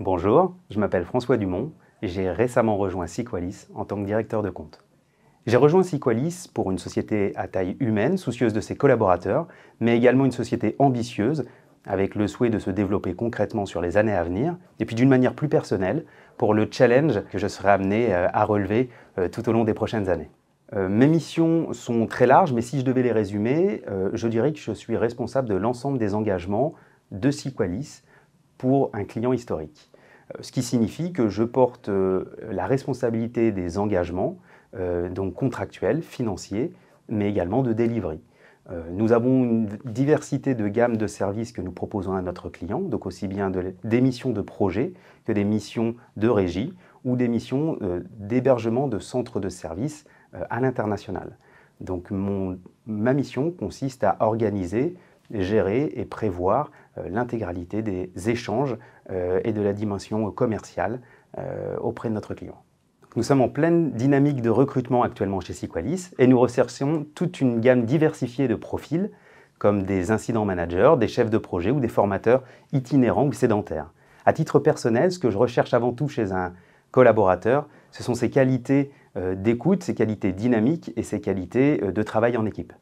Bonjour, je m'appelle François Dumont et j'ai récemment rejoint Sequalis en tant que directeur de compte. J'ai rejoint Sequalis pour une société à taille humaine, soucieuse de ses collaborateurs, mais également une société ambitieuse, avec le souhait de se développer concrètement sur les années à venir, et puis d'une manière plus personnelle, pour le challenge que je serai amené euh, à relever euh, tout au long des prochaines années. Euh, mes missions sont très larges, mais si je devais les résumer, je dirais que je suis responsable de l'ensemble des engagements de Sequalis pour un client historique. Euh, ce qui signifie que je porte euh, la responsabilité des engagements, euh, donc contractuels, financiers, mais également de délivrer. Nous avons une diversité de gammes de services que nous proposons à notre client, donc aussi bien des missions de projet que des missions de régie ou des missions d'hébergement de centres de services à l'international. Donc ma mission consiste à organiser gérer et prévoir euh, l'intégralité des échanges euh, et de la dimension commerciale euh, auprès de notre client. Nous sommes en pleine dynamique de recrutement actuellement chez Sequalis et nous recherchons toute une gamme diversifiée de profils comme des incident managers, des chefs de projet ou des formateurs itinérants ou sédentaires. À titre personnel, ce que je recherche avant tout chez un collaborateur, ce sont ses qualités d'écoute, ses qualités dynamiques et ses qualités de travail en équipe.